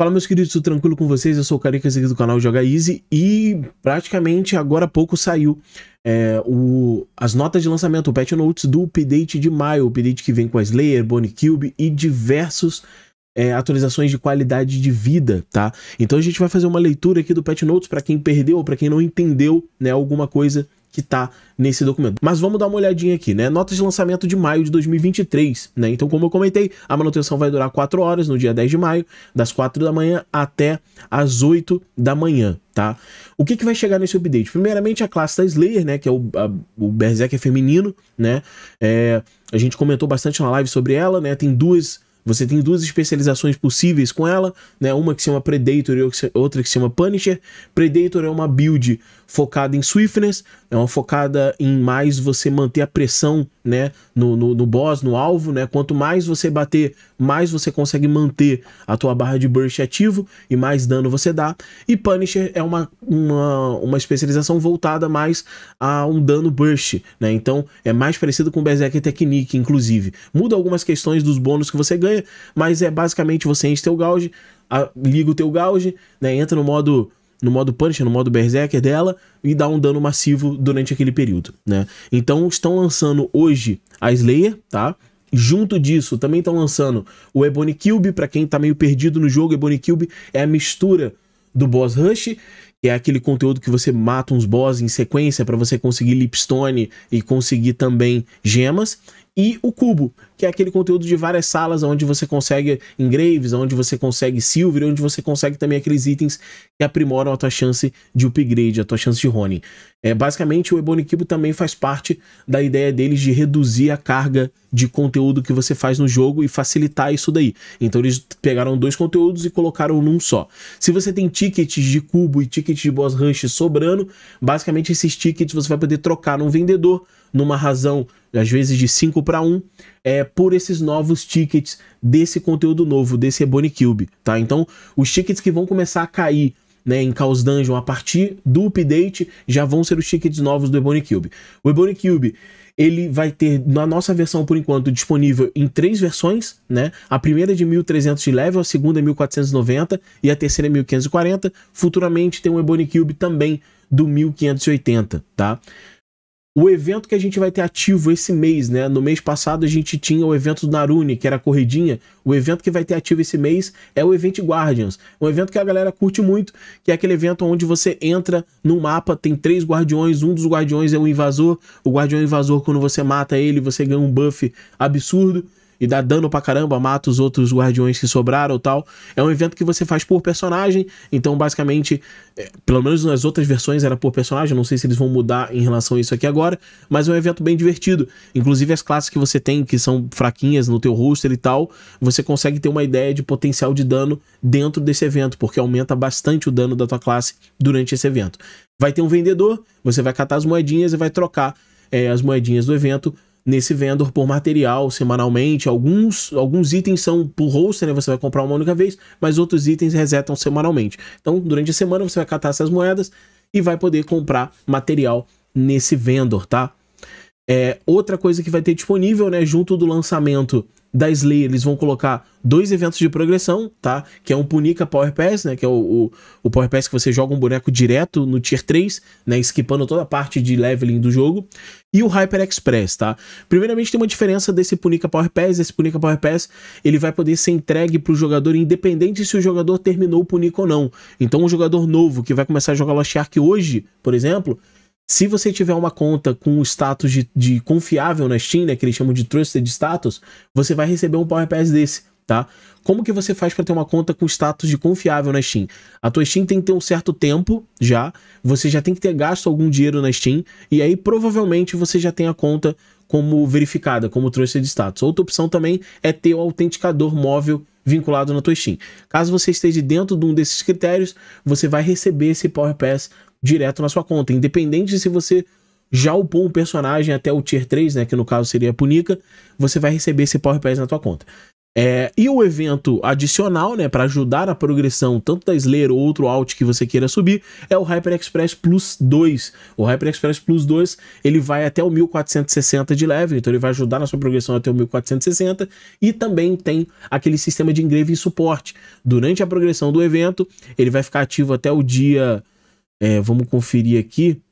Fala meus queridos, tudo tranquilo com vocês? Eu sou o Carica, aqui do canal Joga Easy e praticamente agora há pouco saiu é, o, as notas de lançamento, o patch notes do update de maio, o update que vem com a Slayer, Bonnie Cube e diversos é, atualizações de qualidade de vida, tá? Então a gente vai fazer uma leitura aqui do patch notes para quem perdeu, ou para quem não entendeu né, alguma coisa que tá nesse documento. Mas vamos dar uma olhadinha aqui, né? Notas de lançamento de maio de 2023, né? Então, como eu comentei, a manutenção vai durar 4 horas no dia 10 de maio, das 4 da manhã até as 8 da manhã, tá? O que, que vai chegar nesse update? Primeiramente, a classe da Slayer, né? Que é o, a, o Berserker é feminino, né? É, a gente comentou bastante na live sobre ela, né? Tem duas... Você tem duas especializações possíveis com ela, né? Uma que se chama Predator e outra que se chama Punisher. Predator é uma build focada em swiftness, é uma focada em mais você manter a pressão né, no, no, no, boss, no alvo, né? Quanto mais você bater, mais você consegue manter a tua barra de burst ativo e mais dano você dá. E Punisher é uma, uma, uma especialização voltada mais a um dano burst, né? Então é mais parecido com Berserker Technique, inclusive. Muda algumas questões dos bônus que você ganha, mas é basicamente você enche teu gauge, a, liga o teu gauge, né? Entra no modo no modo Punisher, no modo Berserker dela e dá um dano massivo durante aquele período, né? Então estão lançando hoje a Slayer, tá? Junto disso, também estão lançando o Ebony Cube, para quem tá meio perdido no jogo, Ebony Cube é a mistura do Boss Rush, que é aquele conteúdo que você mata uns boss em sequência para você conseguir lipstone e conseguir também gemas, e o Cubo, que é aquele conteúdo de várias salas onde você consegue engraves, onde você consegue silver, onde você consegue também aqueles itens que aprimoram a tua chance de upgrade, a tua chance de Ronin. É, basicamente, o Ebony Cube também faz parte da ideia deles de reduzir a carga de conteúdo que você faz no jogo e facilitar isso daí. Então eles pegaram dois conteúdos e colocaram num só. Se você tem tickets de cubo e tickets de boss rush sobrando, basicamente esses tickets você vai poder trocar num vendedor numa razão às vezes de 5 para 1, é, por esses novos tickets desse conteúdo novo, desse Ebony Cube, tá? Então, os tickets que vão começar a cair né, em Chaos Dungeon a partir do update já vão ser os tickets novos do Ebony Cube. O Ebony Cube ele vai ter na nossa versão por enquanto disponível em três versões, né? A primeira é de 1300 de level, a segunda é 1490 e a terceira é 1540. Futuramente tem um Ebony Cube também do 1580, tá? o evento que a gente vai ter ativo esse mês, né? No mês passado a gente tinha o evento do Naruni, que era corridinha. O evento que vai ter ativo esse mês é o evento Guardians. Um evento que a galera curte muito, que é aquele evento onde você entra no mapa, tem três guardiões, um dos guardiões é o invasor. O guardião invasor, quando você mata ele, você ganha um buff absurdo e dá dano pra caramba, mata os outros guardiões que sobraram ou tal. É um evento que você faz por personagem, então basicamente, é, pelo menos nas outras versões era por personagem, não sei se eles vão mudar em relação a isso aqui agora, mas é um evento bem divertido. Inclusive as classes que você tem, que são fraquinhas no teu roster e tal, você consegue ter uma ideia de potencial de dano dentro desse evento, porque aumenta bastante o dano da tua classe durante esse evento. Vai ter um vendedor, você vai catar as moedinhas e vai trocar é, as moedinhas do evento nesse vendor por material semanalmente. Alguns, alguns itens são por holster, né? Você vai comprar uma única vez, mas outros itens resetam semanalmente. Então, durante a semana, você vai catar essas moedas e vai poder comprar material nesse vendor, tá? É, outra coisa que vai ter disponível, né, junto do lançamento da Slayer, eles vão colocar dois eventos de progressão, tá? Que é um Punica Power Pass, né? Que é o, o, o Power Pass que você joga um boneco direto no Tier 3, né? Esquipando toda a parte de leveling do jogo. E o Hyper Express, tá? Primeiramente tem uma diferença desse Punica Power Pass. Esse Punica Power Pass, ele vai poder ser entregue pro jogador independente se o jogador terminou o Punica ou não. Então um jogador novo que vai começar a jogar Lost Ark hoje, por exemplo, se você tiver uma conta com o status de, de confiável na Steam, né, que eles chamam de Trusted Status, você vai receber um Power Pass desse, tá? Como que você faz para ter uma conta com status de confiável na Steam? A tua Steam tem que ter um certo tempo já, você já tem que ter gasto algum dinheiro na Steam, e aí provavelmente você já tem a conta como verificada, como Trusted Status. Outra opção também é ter o autenticador móvel vinculado na tua Steam. Caso você esteja dentro de um desses critérios, você vai receber esse Power Pass direto na sua conta, independente de se você já upou um personagem até o Tier 3, né, que no caso seria a Punica, você vai receber esse Power Pass na sua conta. É, e o evento adicional, né, para ajudar a progressão tanto da Slayer ou outro alt que você queira subir, é o Hyper Express Plus 2. O Hyper Express Plus 2, ele vai até o 1460 de level, então ele vai ajudar na sua progressão até o 1460 e também tem aquele sistema de engrave e suporte. Durante a progressão do evento, ele vai ficar ativo até o dia é, vamos conferir aqui.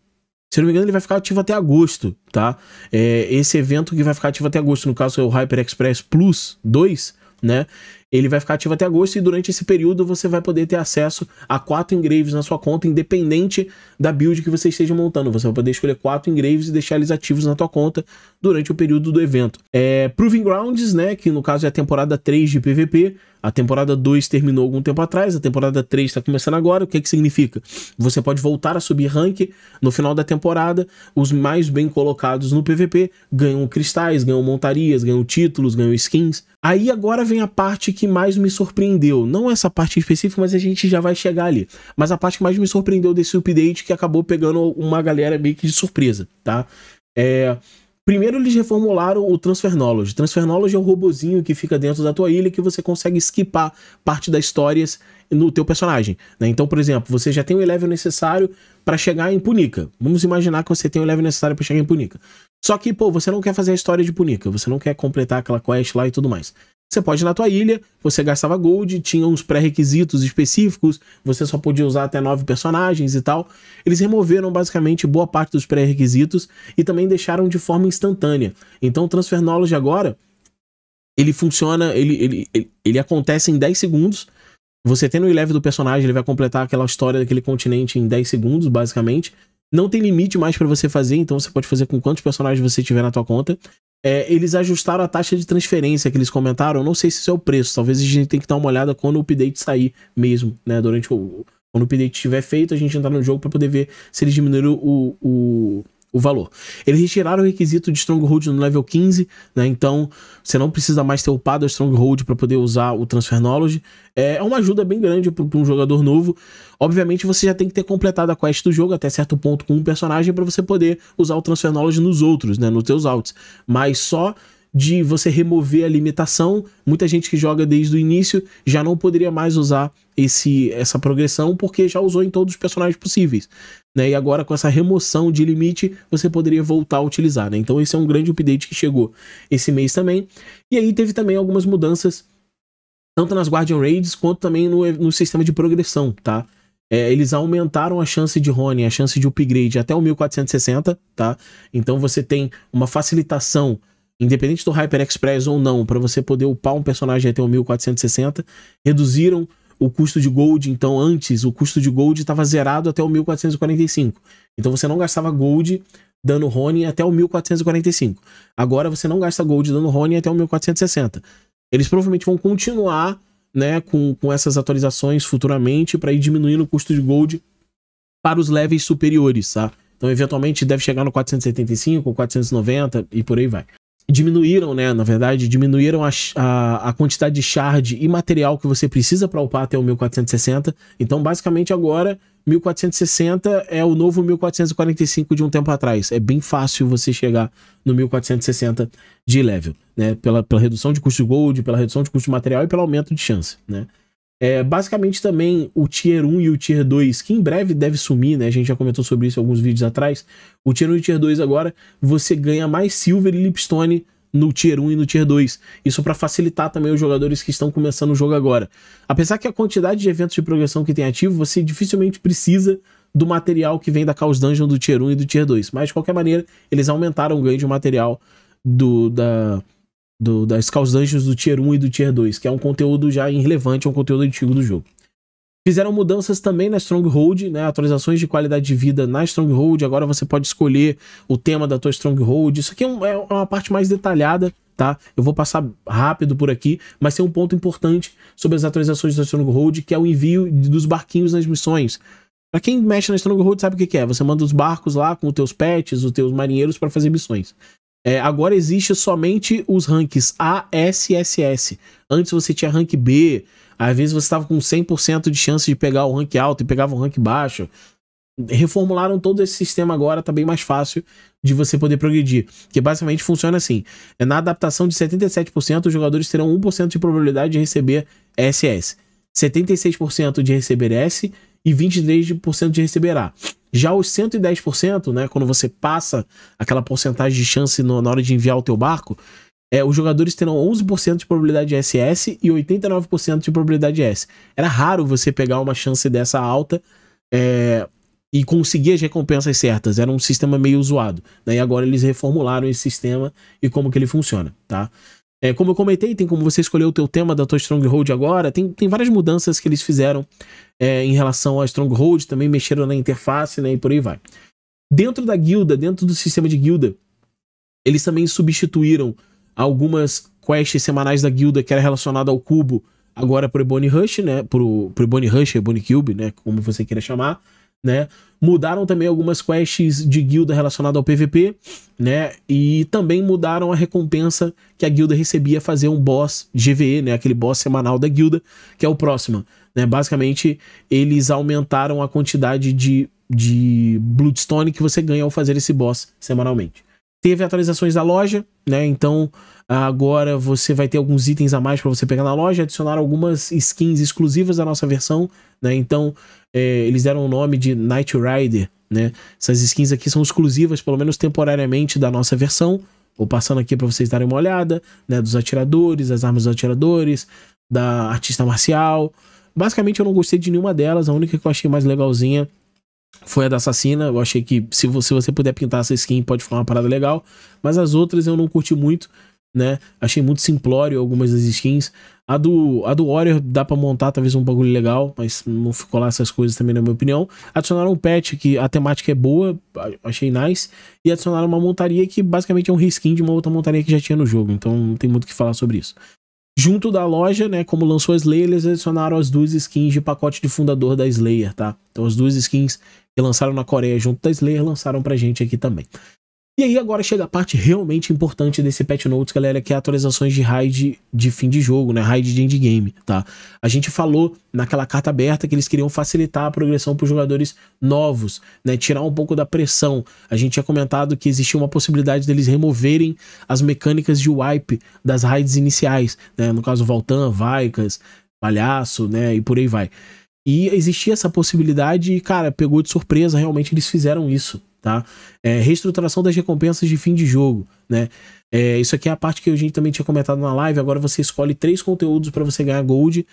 Se não me engano, ele vai ficar ativo até agosto, tá? É, esse evento que vai ficar ativo até agosto, no caso é o Hyper Express Plus 2, né? ele vai ficar ativo até agosto e durante esse período você vai poder ter acesso a quatro engraves na sua conta, independente da build que você esteja montando. Você vai poder escolher quatro engraves e deixar eles ativos na tua conta durante o período do evento. É, Proving Grounds, né, que no caso é a temporada 3 de PVP, a temporada 2 terminou algum tempo atrás, a temporada 3 está começando agora. O que, é que significa? Você pode voltar a subir rank no final da temporada. Os mais bem colocados no PVP ganham cristais, ganham montarias, ganham títulos, ganham skins. Aí agora vem a parte que mais me surpreendeu, não essa parte específica, mas a gente já vai chegar ali. Mas a parte que mais me surpreendeu desse update que acabou pegando uma galera meio que de surpresa, tá? É, Primeiro eles reformularam o Transfer Knowledge. Transfer Knowledge é o robozinho que fica dentro da tua ilha que você consegue skipar parte das histórias no teu personagem. Né? Então, por exemplo, você já tem o level necessário para chegar em Punica. Vamos imaginar que você tem o level necessário para chegar em Punica. Só que, pô, você não quer fazer a história de Punica, você não quer completar aquela quest lá e tudo mais. Você pode ir na tua ilha, você gastava gold, tinha uns pré-requisitos específicos, você só podia usar até nove personagens e tal. Eles removeram basicamente boa parte dos pré-requisitos e também deixaram de forma instantânea. Então o Transfer Knowledge agora, ele funciona, ele, ele, ele, ele acontece em 10 segundos. Você tendo o leve do personagem, ele vai completar aquela história daquele continente em 10 segundos, basicamente. Não tem limite mais para você fazer, então você pode fazer com quantos personagens você tiver na tua conta é, eles ajustaram a taxa de transferência que eles comentaram. Não sei se isso é o preço. Talvez a gente tenha que dar uma olhada quando o update sair mesmo, né? Durante o. Quando o update estiver feito, a gente entrar no jogo para poder ver se eles diminuíram o, o, o valor. Eles retiraram o requisito de Stronghold no level 15, né? Então você não precisa mais ter upado a Stronghold para poder usar o Transfer Knowledge. É, é uma ajuda bem grande para um jogador novo. Obviamente você já tem que ter completado a quest do jogo até certo ponto com um personagem para você poder usar o Transfer Knowledge nos outros, né? Nos teus outs. Mas só de você remover a limitação. Muita gente que joga desde o início já não poderia mais usar esse, essa progressão porque já usou em todos os personagens possíveis. Né? E agora com essa remoção de limite você poderia voltar a utilizar. Né? Então esse é um grande update que chegou esse mês também. E aí teve também algumas mudanças tanto nas Guardian Raids quanto também no, no sistema de progressão, tá? É, eles aumentaram a chance de Rony, a chance de upgrade até o 1460, tá? Então você tem uma facilitação independente do Hyper Express ou não, para você poder upar um personagem até o 1460, reduziram o custo de gold, então antes o custo de gold estava zerado até o 1445. Então você não gastava gold dando Rony até o 1445. Agora você não gasta gold dando Rony até o 1460. Eles provavelmente vão continuar, né, com, com essas atualizações futuramente para ir diminuindo o custo de gold para os levels superiores, tá? Então, eventualmente, deve chegar no 475, 490 e por aí vai diminuíram, né? Na verdade, diminuíram a, a, a, quantidade de shard e material que você precisa para upar até o 1460. Então, basicamente, agora 1460 é o novo 1445 de um tempo atrás. É bem fácil você chegar no 1460 de level, né? Pela, pela redução de custo de gold, pela redução de custo de material e pelo aumento de chance, né? É, basicamente também o Tier 1 e o Tier 2, que em breve deve sumir, né? A gente já comentou sobre isso em alguns vídeos atrás. O Tier 1 e o Tier 2 agora, você ganha mais Silver e Lipstone no Tier 1 e no Tier 2. Isso para facilitar também os jogadores que estão começando o jogo agora. Apesar que a quantidade de eventos de progressão que tem ativo, você dificilmente precisa do material que vem da Chaos Dungeon do Tier 1 e do Tier 2. Mas, de qualquer maneira, eles aumentaram o ganho de material do, da, do, das causas Dungeons do Tier 1 e do Tier 2, que é um conteúdo já irrelevante, é um conteúdo antigo do jogo. Fizeram mudanças também na Stronghold, né? Atualizações de qualidade de vida na Stronghold. Agora você pode escolher o tema da tua Stronghold. Isso aqui é, um, é, é uma parte mais detalhada, tá? Eu vou passar rápido por aqui, mas tem um ponto importante sobre as atualizações da Stronghold, que é o envio dos barquinhos nas missões. Pra quem mexe na Stronghold sabe o que, que é. Você manda os barcos lá com os teus pets, os teus marinheiros para fazer missões. É, agora existe somente os ranks A, S e SS. Antes você tinha rank B, às vezes você estava com 100% de chance de pegar o rank alto e pegava o rank baixo. Reformularam todo esse sistema agora, tá bem mais fácil de você poder progredir. Que basicamente funciona assim: é, na adaptação de 77%, os jogadores terão 1% de probabilidade de receber SS, 76% de receber S e 23% de receber A. Já os 110%, né, quando você passa aquela porcentagem de chance no, na hora de enviar o teu barco, é, os jogadores terão 11% de probabilidade de SS e 89% de probabilidade de S. Era raro você pegar uma chance dessa alta é, e conseguir as recompensas certas. Era um sistema meio zoado. Né? E agora eles reformularam esse sistema e como que ele funciona, tá? É, como eu comentei, tem como você escolher o teu tema da tua Stronghold agora. Tem, tem várias mudanças que eles fizeram é, em relação à Stronghold, também mexeram na interface né, e por aí vai. Dentro da guilda, dentro do sistema de guilda, eles também substituíram algumas quests semanais da guilda que era relacionada ao cubo, agora pro Ebony Rush, né? Pro, pro Ebony Rush, Ebony Cube, né? Como você queira chamar né? Mudaram também algumas quests de guilda relacionada ao PVP, né? E também mudaram a recompensa que a guilda recebia fazer um boss GVE, né? Aquele boss semanal da guilda, que é o próximo. Né? Basicamente, eles aumentaram a quantidade de, de Bloodstone que você ganha ao fazer esse boss semanalmente. Teve atualizações da loja, né? Então, Agora você vai ter alguns itens a mais para você pegar na loja, adicionar algumas skins exclusivas da nossa versão, né? Então, é, eles deram o nome de Night Rider, né? Essas skins aqui são exclusivas, pelo menos temporariamente, da nossa versão. Vou passando aqui para vocês darem uma olhada, né? Dos atiradores, das armas dos atiradores, da artista marcial. Basicamente, eu não gostei de nenhuma delas. A única que eu achei mais legalzinha foi a da assassina. Eu achei que se você, se você puder pintar essa skin, pode ficar uma parada legal. Mas as outras eu não curti muito né? Achei muito simplório algumas das skins. A do, a do Warrior dá pra montar talvez um bagulho legal, mas não ficou lá essas coisas também, na minha opinião. Adicionaram um patch que a temática é boa, achei nice. E adicionaram uma montaria que basicamente é um reskin de uma outra montaria que já tinha no jogo, então não tem muito o que falar sobre isso. Junto da loja, né, como lançou a Slayer, eles adicionaram as duas skins de pacote de fundador da Slayer, tá? Então as duas skins que lançaram na Coreia junto da Slayer lançaram pra gente aqui também. E aí agora chega a parte realmente importante desse patch notes, galera, que é atualizações de raid de fim de jogo, né? Raid de endgame, tá? A gente falou naquela carta aberta que eles queriam facilitar a progressão para os jogadores novos, né? Tirar um pouco da pressão. A gente tinha comentado que existia uma possibilidade deles removerem as mecânicas de wipe das raids iniciais, né? No caso, Voltan, Vaicas, Palhaço, né? E por aí vai. E existia essa possibilidade e, cara, pegou de surpresa, realmente eles fizeram isso, tá? É, reestruturação das recompensas de fim de jogo, né? É, isso aqui é a parte que a gente também tinha comentado na live. Agora você escolhe três conteúdos para você ganhar gold.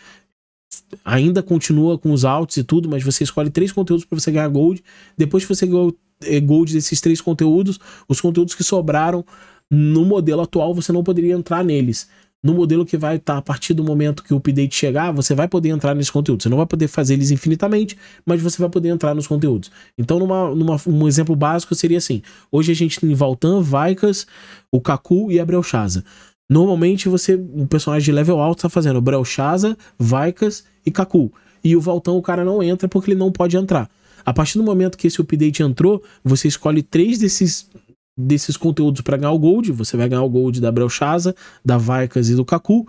Ainda continua com os altos e tudo, mas você escolhe três conteúdos para você ganhar gold. Depois que você ganhou é, gold desses três conteúdos, os conteúdos que sobraram no modelo atual você não poderia entrar neles no modelo que vai estar tá, a partir do momento que o update chegar, você vai poder entrar nesse conteúdo. Você não vai poder fazer eles infinitamente, mas você vai poder entrar nos conteúdos. Então, numa, numa um exemplo básico seria assim: hoje a gente tem Valtan, Vaikas, o Kaku e a Brelchaza. Normalmente você, um personagem de level alto está fazendo Brelchaza, Vaikas e Kaku. E o Valtan o cara não entra porque ele não pode entrar. A partir do momento que esse update entrou, você escolhe três desses desses conteúdos para ganhar o Gold. Você vai ganhar o Gold da Brelchasa, da Varcas e do Kaku.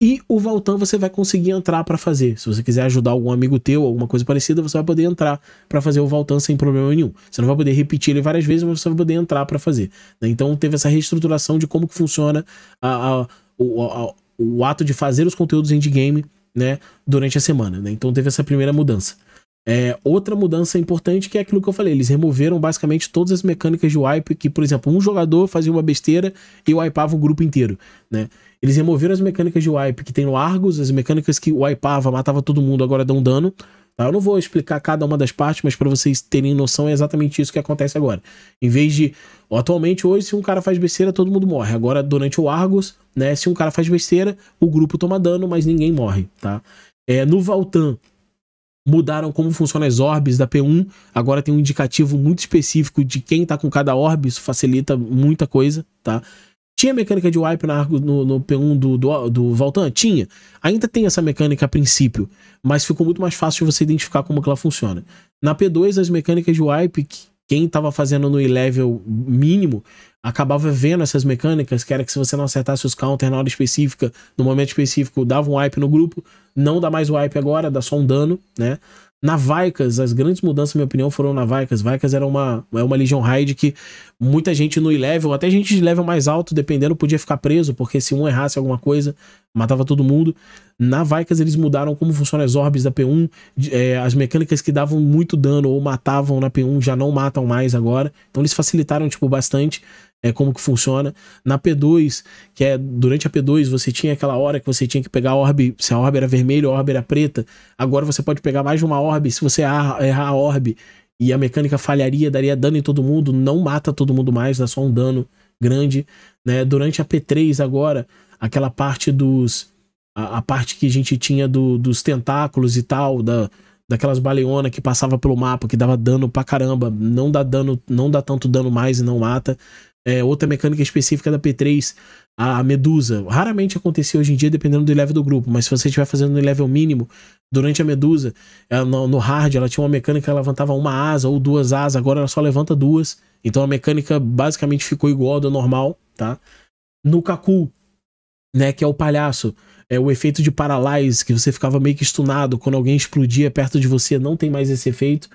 E o Valtan você vai conseguir entrar para fazer. Se você quiser ajudar algum amigo teu, alguma coisa parecida, você vai poder entrar para fazer o Valtan sem problema nenhum. Você não vai poder repetir ele várias vezes, mas você vai poder entrar para fazer. Né? Então teve essa reestruturação de como que funciona a, a, o, a, o ato de fazer os conteúdos endgame game né, durante a semana. Né? Então teve essa primeira mudança. É, outra mudança importante que é aquilo que eu falei, eles removeram basicamente todas as mecânicas de wipe que, por exemplo, um jogador fazia uma besteira e wipeava o grupo inteiro, né? Eles removeram as mecânicas de wipe que tem no Argos, as mecânicas que wipeava, matava todo mundo, agora dão dano. Tá? Eu não vou explicar cada uma das partes, mas para vocês terem noção é exatamente isso que acontece agora. Em vez de atualmente hoje se um cara faz besteira todo mundo morre. Agora durante o Argos, né, se um cara faz besteira, o grupo toma dano, mas ninguém morre, tá? É, no Valtan mudaram como funcionam as orbes da P1. Agora tem um indicativo muito específico de quem tá com cada orb, isso facilita muita coisa, tá? Tinha mecânica de wipe no, no P1 do, do, do Valtan? Tinha. Ainda tem essa mecânica a princípio, mas ficou muito mais fácil de você identificar como que ela funciona. Na P2, as mecânicas de wipe, quem estava fazendo no e-level mínimo acabava vendo essas mecânicas, que era que se você não acertasse os counters na hora específica, no momento específico, dava um wipe no grupo, não dá mais wipe agora, dá só um dano, né? Na Vikas, as grandes mudanças, na minha opinião, foram na Vikas. Vikas era uma, é uma Legion Raid que muita gente no level, até gente de level mais alto, dependendo, podia ficar preso, porque se um errasse alguma coisa, matava todo mundo. Na Vikas, eles mudaram como funcionam as orbes da P1. É, as mecânicas que davam muito dano ou matavam na P1 já não matam mais agora. Então eles facilitaram, tipo, bastante é, como que funciona. Na P2, que é durante a P2, você tinha aquela hora que você tinha que pegar a orbe, se a orbe era vermelha ou a orbe era preta. Agora você pode pegar mais de uma orbe, se você errar a orbe e a mecânica falharia, daria dano em todo mundo, não mata todo mundo mais, dá só um dano grande. Né? Durante a P3 agora, aquela parte dos... A, parte que a gente tinha do, dos tentáculos e tal, da, daquelas baleonas que passava pelo mapa, que dava dano pra caramba, não dá dano, não dá tanto dano mais e não mata é, outra mecânica específica da P3, a Medusa. Raramente acontecia hoje em dia, dependendo do level do grupo, mas se você estiver fazendo no level mínimo, durante a Medusa, ela, no, no, hard, ela tinha uma mecânica que ela levantava uma asa ou duas asas, agora ela só levanta duas. Então a mecânica basicamente ficou igual da normal, tá? No Kaku, né, que é o palhaço, é o efeito de paralyze, que você ficava meio que estunado quando alguém explodia perto de você, não tem mais esse efeito.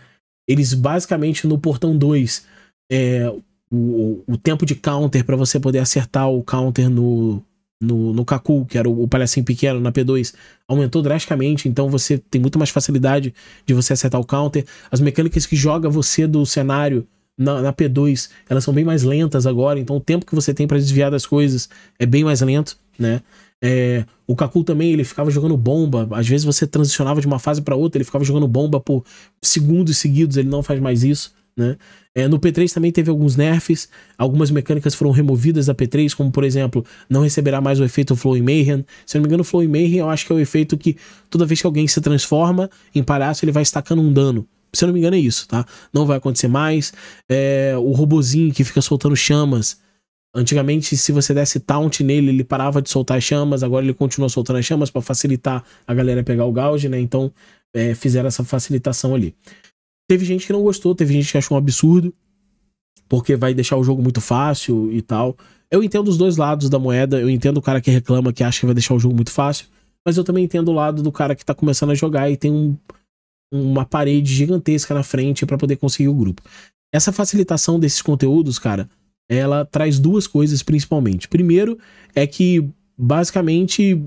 Eles basicamente no portão 2 é, o, o tempo de counter para você poder acertar o counter no, no, no Kaku, que era o, o palhacinho pequeno na P2, aumentou drasticamente, então você tem muito mais facilidade de você acertar o counter. As mecânicas que joga você do cenário na, na P2, elas são bem mais lentas agora, então o tempo que você tem para desviar das coisas é bem mais lento, né? É, o Kaku também, ele ficava jogando bomba. Às vezes você transicionava de uma fase para outra, ele ficava jogando bomba por segundos seguidos, ele não faz mais isso, né? É, no P3 também teve alguns nerfs, algumas mecânicas foram removidas da P3, como por exemplo, não receberá mais o efeito Flowing Mayhem. Se eu não me engano, o Flowing Mayhem eu acho que é o efeito que toda vez que alguém se transforma em palhaço, ele vai estacando um dano. Se eu não me engano é isso, tá? Não vai acontecer mais. É, o robozinho que fica soltando chamas. Antigamente, se você desse taunt nele, ele parava de soltar chamas, agora ele continua soltando as chamas para facilitar a galera pegar o gauge, né? Então, é, fizeram essa facilitação ali. Teve gente que não gostou, teve gente que achou um absurdo, porque vai deixar o jogo muito fácil e tal. Eu entendo os dois lados da moeda, eu entendo o cara que reclama, que acha que vai deixar o jogo muito fácil, mas eu também entendo o lado do cara que tá começando a jogar e tem um, uma parede gigantesca na frente para poder conseguir o grupo. Essa facilitação desses conteúdos, cara, ela traz duas coisas principalmente. Primeiro é que basicamente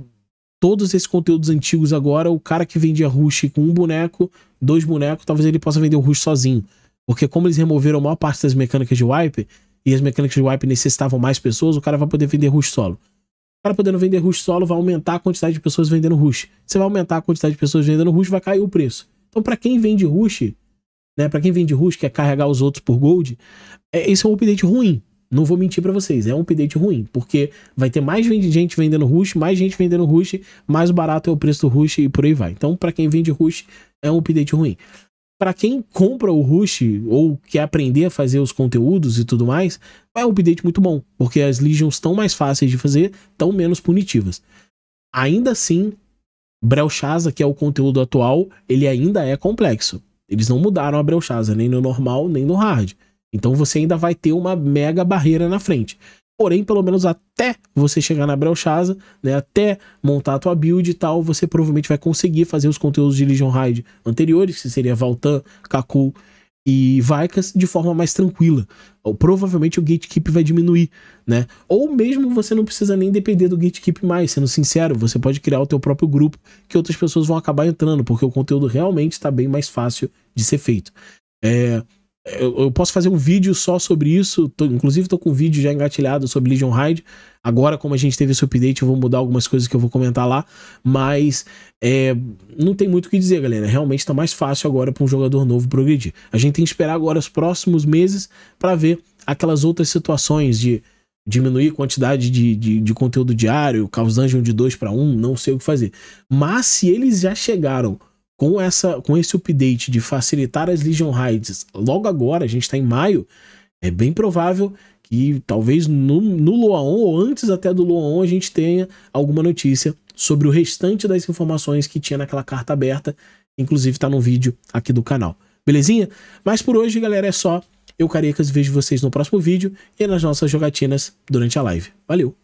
todos esses conteúdos antigos agora, o cara que vendia Rush com um boneco, dois bonecos, talvez ele possa vender o Rush sozinho. Porque como eles removeram a maior parte das mecânicas de wipe, e as mecânicas de wipe necessitavam mais pessoas, o cara vai poder vender Rush solo. O cara podendo vender Rush solo vai aumentar a quantidade de pessoas vendendo Rush. Você vai aumentar a quantidade de pessoas vendendo Rush, vai cair o preço. Então para quem vende Rush, né, para quem vende Rush, quer carregar os outros por gold, é, esse é um update ruim. Não vou mentir para vocês, é um update ruim, porque vai ter mais gente vendendo Rush, mais gente vendendo Rush, mais barato é o preço do Rush e por aí vai. Então, para quem vende Rush, é um update ruim. Para quem compra o Rush ou quer aprender a fazer os conteúdos e tudo mais, é um update muito bom, porque as Legions estão mais fáceis de fazer, estão menos punitivas. Ainda assim, Brelchaza, que é o conteúdo atual, ele ainda é complexo. Eles não mudaram a Brelchaza, nem no normal, nem no hard. Então você ainda vai ter uma mega barreira na frente. Porém, pelo menos até você chegar na Brelchaza, né, até montar a tua build e tal, você provavelmente vai conseguir fazer os conteúdos de Legion Raid anteriores, que seria Valtan, Kaku e Vaikas, de forma mais tranquila. Ou, provavelmente o Gatekeep vai diminuir, né? Ou mesmo você não precisa nem depender do Gatekeep mais, sendo sincero, você pode criar o teu próprio grupo que outras pessoas vão acabar entrando, porque o conteúdo realmente está bem mais fácil de ser feito. É... Eu, eu, posso fazer um vídeo só sobre isso. Tô, inclusive, tô com um vídeo já engatilhado sobre Legion Ride. Agora, como a gente teve esse update, eu vou mudar algumas coisas que eu vou comentar lá. Mas é, não tem muito o que dizer, galera. Realmente tá mais fácil agora para um jogador novo progredir. A gente tem que esperar agora os próximos meses para ver aquelas outras situações de diminuir a quantidade de, de, de conteúdo diário, Caos Dungeon de 2 para 1, um, não sei o que fazer. Mas se eles já chegaram com, essa, com esse update de facilitar as Legion Raids logo agora, a gente está em maio, é bem provável que talvez no, no luaon ou antes até do luaon a gente tenha alguma notícia sobre o restante das informações que tinha naquela carta aberta. Inclusive está no vídeo aqui do canal. Belezinha? Mas por hoje, galera, é só. Eu, Carecas, vejo vocês no próximo vídeo e nas nossas jogatinas durante a live. Valeu!